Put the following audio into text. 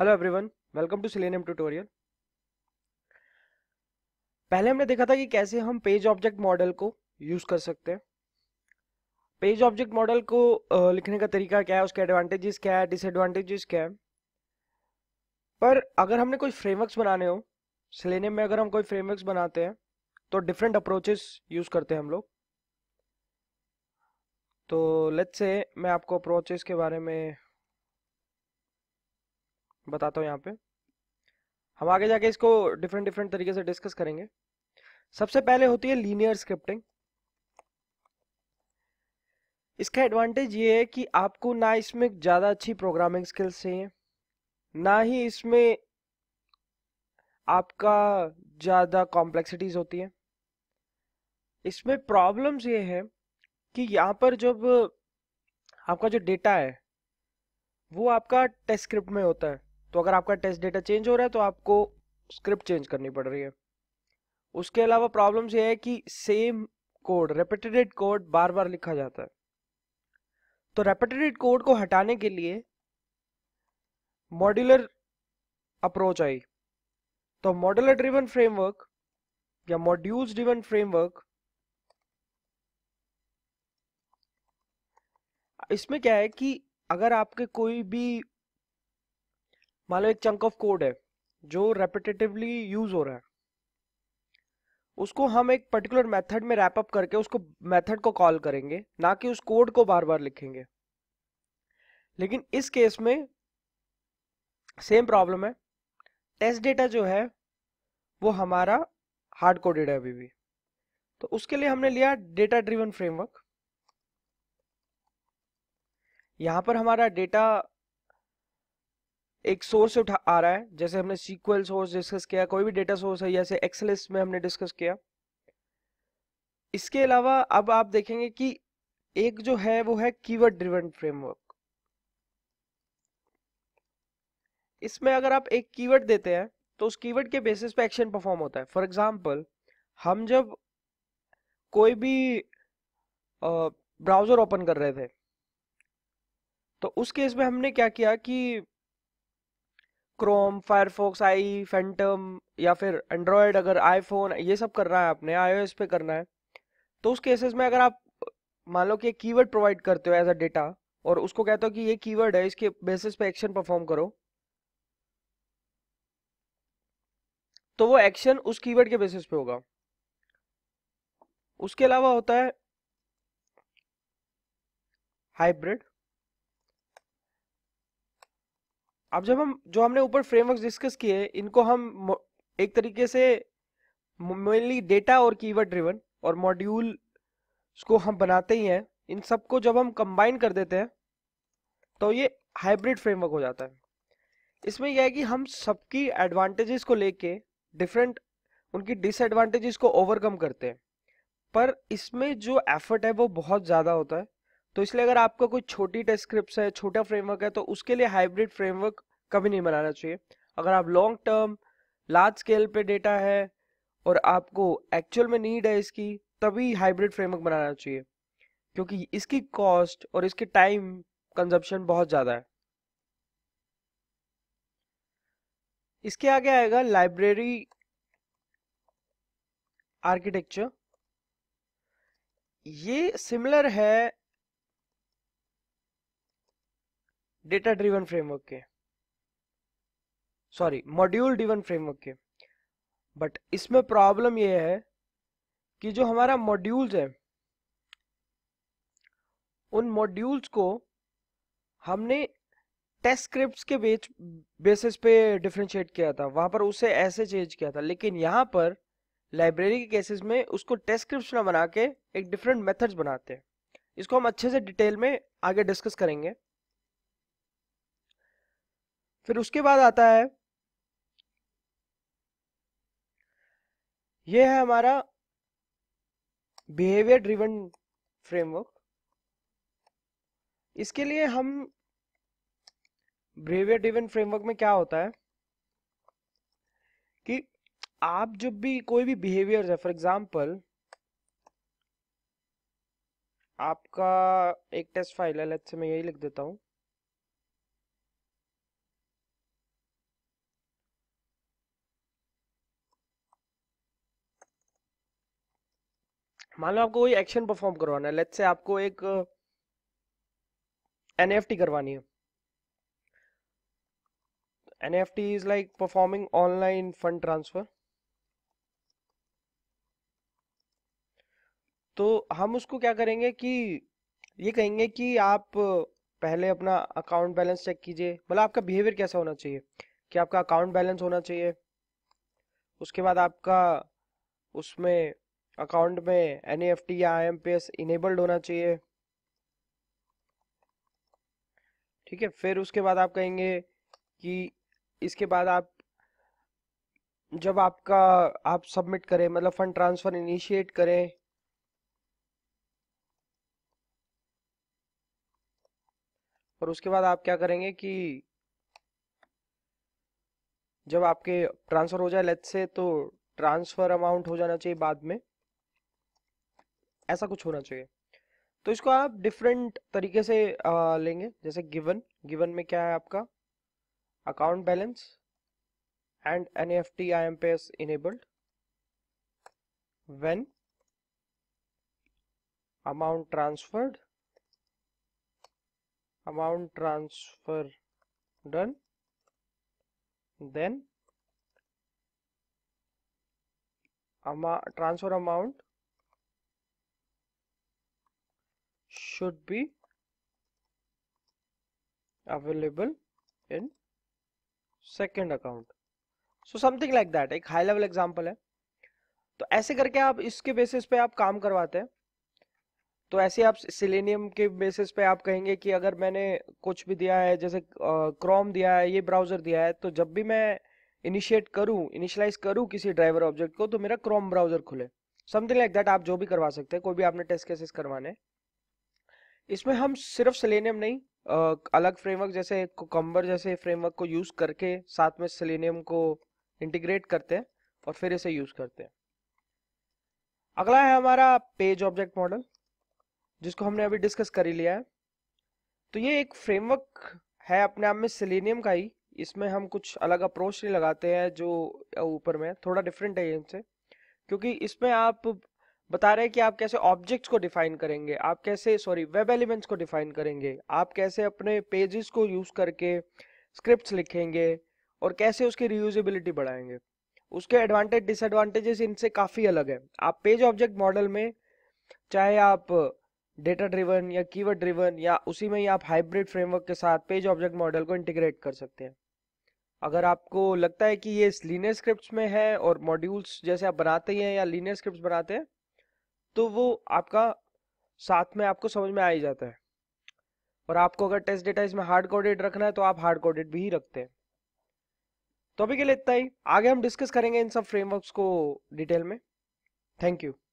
Hello everyone welcome to selenium tutorial पहले हमने देखा था कि कैसे हम पेज ऑब्जेक्ट मॉडल को यूज कर सकते हैं पेज ऑब्जेक्ट मॉडल को लिखने का तरीका क्या है उसके एडवांटेजेस क्या है डिसएडवांटेजेस क्या है पर अगर हमने कोई फ्रेमवर्क्स बनाने हो सिलेनियम में अगर हम कोई फ्रेमवर्क्स बनाते हैं तो डिफरेंट अप्रोचेस यूज करते हैं हम लोग तो लेट्स से मैं आपको अप्रोचेस के बारे में बताता हूँ यहाँ पे हम आगे जाके इसको डिफरेंट डिफरेंट तरीके से डिस्कस करेंगे सबसे पहले होती है लीनियर स्क्रिप्टिंग इसका एडवांटेज ये है कि आपको ना इसमें ज़्यादा अच्छी प्रोग्रामिंग स्किल्स चाहिए ना ही इसमें आपका ज़्यादा कॉम्प्लेक्सिटीज होती है इसमें प्रॉब्लम्स ये है कि यहाँ पर जब आपका जो डेटा है वो आपका टेस्ट स्क्रिप्ट में होता है तो अगर आपका टेस्ट डेटा चेंज हो रहा है तो आपको स्क्रिप्ट चेंज करनी पड़ रही है उसके अलावा प्रॉब्लम्स ये है कि सेम कोड रेपिटेटेड कोड बार बार लिखा जाता है तो रेपिटेटेड कोड को हटाने के लिए मॉड्यूलर अप्रोच आई तो मॉड्यूलर ड्रिवन फ्रेमवर्क या मॉड्यूल्स ड्रिवन फ्रेमवर्क इसमें क्या है कि अगर आपके कोई भी मान लो एक चंक ऑफ कोड है जो रेपिटेटिवली यूज हो रहा है उसको हम एक पर्टिकुलर मेथड में रैप अप करके उसको मेथड को कॉल करेंगे ना कि उस कोड को बार बार लिखेंगे लेकिन इस केस में सेम प्रॉब्लम है टेस्ट डेटा जो है वो हमारा हार्ड कोडेड है अभी भी तो उसके लिए हमने लिया डेटा ड्रिवन फ्रेमवर्क यहां पर हमारा डेटा एक सोर्स से उठा आ रहा है जैसे हमने सीक्वल सोर्स डिस्कस किया कोई भी डेटा सोर्स है जैसे एक्सलेस में हमने डिस्कस किया इसके अलावा अब आप देखेंगे कि एक जो है वो है कीवर्ड ड्रिवन फ्रेमवर्क इसमें अगर आप एक कीवर्ड देते हैं तो उस कीवर्ड के बेसिस पे एक्शन परफॉर्म होता है फॉर एग्जाम्पल हम जब कोई भी ब्राउजर ओपन कर रहे थे तो उस केस में हमने क्या किया कि क्रोम फायरफॉक्स आई फैंटम या फिर एंड्रॉयड अगर आईफोन ये सब करना है आपने आईओएस पे करना है तो उस केसेस में अगर आप मान लो कि कीवर्ड प्रोवाइड करते हो एज अ डेटा और उसको कहते हो कि ये कीवर्ड है इसके बेसिस पे एक्शन परफॉर्म करो तो वो एक्शन उस कीवर्ड के बेसिस पे होगा उसके अलावा होता है हाइब्रिड अब जब हम जो हमने ऊपर फ्रेमवर्क डिस्कस किए इनको हम एक तरीके से मेनली डेटा और कीवर्ड ड्रिवन और मॉड्यूल को हम बनाते ही हैं इन सबको जब हम कंबाइन कर देते हैं तो ये हाइब्रिड फ्रेमवर्क हो जाता है इसमें यह है कि हम सबकी एडवांटेजेस को लेके डिफरेंट उनकी डिसएडवांटेजेस को ओवरकम करते हैं पर इसमें जो एफर्ट है वो बहुत ज़्यादा होता है तो इसलिए अगर आपका कोई छोटी टेस्ट स्क्रिप्ट है छोटा फ्रेमवर्क है तो उसके लिए हाइब्रिड फ्रेमवर्क कभी नहीं बनाना चाहिए अगर आप लॉन्ग टर्म लार्ज स्केल पे डेटा है और आपको एक्चुअल में नीड है इसकी तभी हाइब्रिड फ्रेमवर्क बनाना चाहिए क्योंकि इसकी कॉस्ट और इसके टाइम कंजप्शन बहुत ज़्यादा है इसके आगे आएगा लाइब्रेरी आर्किटेक्चर ये सिमिलर है डेटा ड्रिवन फ्रेमवर्क के सॉरी मॉड्यूल ड्रिवन फ्रेमवर्क के बट इसमें प्रॉब्लम यह है कि जो हमारा मॉड्यूल्स है उन मॉड्यूल्स को हमने टेस्ट स्क्रिप्ट्स के बेच बेसिस पे डिफ्रेंशिएट किया था वहां पर उसे ऐसे चेंज किया था लेकिन यहां पर लाइब्रेरी के केसेस में उसको टेस्ट स्क्रिप्ट ना बना के एक डिफरेंट मेथड्स बनाते हैं इसको हम अच्छे से डिटेल में आगे डिस्कस करेंगे फिर उसके बाद आता है यह है हमारा बिहेवियर ड्रिवन फ्रेमवर्क इसके लिए हम बिहेवियर ड्रिवन फ्रेमवर्क में क्या होता है कि आप जब भी कोई भी बिहेवियर है फॉर एग्जाम्पल आपका एक टेस्ट फाइल है लेट्स से मैं यही लिख देता हूं मान लो आपको कोई एक्शन परफॉर्म करवाना है लेट्स से आपको एक एन uh, करवानी है NFT is like performing online fund transfer तो हम उसको क्या करेंगे कि ये कहेंगे कि आप पहले अपना अकाउंट बैलेंस चेक कीजिए मतलब आपका बिहेवियर कैसा होना चाहिए कि आपका अकाउंट बैलेंस होना चाहिए उसके बाद आपका उसमें अकाउंट में एन e या आई इनेबल्ड होना चाहिए ठीक है फिर उसके बाद आप कहेंगे कि इसके बाद आप जब आपका आप सबमिट करें मतलब फंड ट्रांसफर इनिशिएट करें और उसके बाद आप क्या करेंगे कि जब आपके ट्रांसफर हो जाए लेट से तो ट्रांसफर अमाउंट हो जाना चाहिए बाद में ऐसा कुछ होना चाहिए तो इसको आप डिफरेंट तरीके से आ, लेंगे जैसे गिवन गिवन में क्या है आपका account balance and N F T I M P S enabled when amount transferred amount transfer done then transfer amount should be available in second account. So something like that. एक high level example है तो ऐसे करके आप इसके basis पे आप काम करवाते हैं तो ऐसे आप सिलेनियम के बेसिस पे आप कहेंगे कि अगर मैंने कुछ भी दिया है जैसे क्रोम दिया है ये ब्राउजर दिया है तो जब भी मैं इनिशिएट करूं इनिशियलाइज करूं किसी ड्राइवर ऑब्जेक्ट को तो मेरा क्रोम ब्राउजर खुले समथिंग लाइक दैट आप जो भी करवा सकते हैं कोई भी आपने टेस्ट केसेस करवाने इसमें हम सिर्फ सेलेनियम नहीं अलग फ्रेमवर्क जैसे कोकम्बर जैसे फ्रेमवर्क को यूज़ करके साथ में सेलेनियम को इंटीग्रेट करते हैं और फिर इसे यूज़ करते हैं अगला है हमारा पेज ऑब्जेक्ट मॉडल जिसको हमने अभी डिस्कस कर ही लिया है तो ये एक फ्रेमवर्क है अपने आप में सेलेनियम का ही इसमें हम कुछ अलग अप्रोच नहीं लगाते हैं जो ऊपर में थोड़ा डिफरेंट है इनसे क्योंकि इसमें आप बता रहे हैं कि आप कैसे ऑब्जेक्ट्स को डिफाइन करेंगे आप कैसे सॉरी वेब एलिमेंट्स को डिफाइन करेंगे आप कैसे अपने पेजेस को यूज करके स्क्रिप्ट्स लिखेंगे और कैसे उसकी रियूजेबिलिटी बढ़ाएंगे उसके एडवांटेज डिसएडवांटेजेस इनसे काफ़ी अलग है आप पेज ऑब्जेक्ट मॉडल में चाहे आप डेटा ड्रिवन या कीवर्ड ड्रिवन या उसी में ही आप हाइब्रिड फ्रेमवर्क के साथ पेज ऑब्जेक्ट मॉडल को इंटीग्रेट कर सकते हैं अगर आपको लगता है कि ये लीनियर स्क्रिप्ट्स में है और मॉड्यूल्स जैसे आप बनाते हैं या लीनियर स्क्रिप्ट्स बनाते हैं तो वो आपका साथ में आपको समझ में आ ही जाता है और आपको अगर टेस्ट डेटा इसमें हार्ड कोडेड रखना है तो आप हार्ड कोडेड भी ही रखते हैं तो अभी के लिए इतना ही आगे हम डिस्कस करेंगे इन सब फ्रेमवर्क्स को डिटेल में थैंक यू